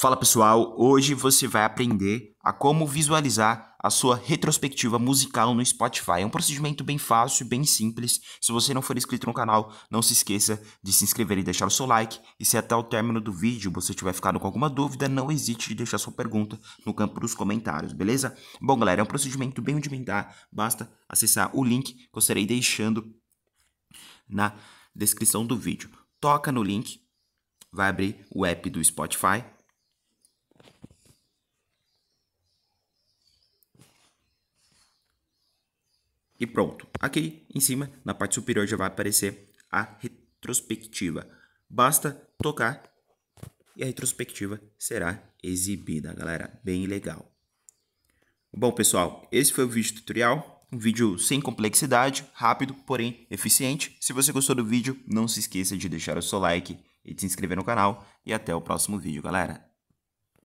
Fala pessoal, hoje você vai aprender a como visualizar a sua retrospectiva musical no Spotify. É um procedimento bem fácil, bem simples. Se você não for inscrito no canal, não se esqueça de se inscrever e deixar o seu like. E se até o término do vídeo você tiver ficado com alguma dúvida, não hesite em deixar sua pergunta no campo dos comentários, beleza? Bom, galera, é um procedimento bem rudimentar. Basta acessar o link que eu estarei deixando na descrição do vídeo. Toca no link, vai abrir o app do Spotify e pronto. Aqui em cima, na parte superior, já vai aparecer a retrospectiva. Basta tocar e a retrospectiva será exibida, galera. Bem legal. Bom, pessoal, esse foi o vídeo tutorial. Um vídeo sem complexidade, rápido, porém eficiente. Se você gostou do vídeo, não se esqueça de deixar o seu like e de se inscrever no canal. E até o próximo vídeo, galera.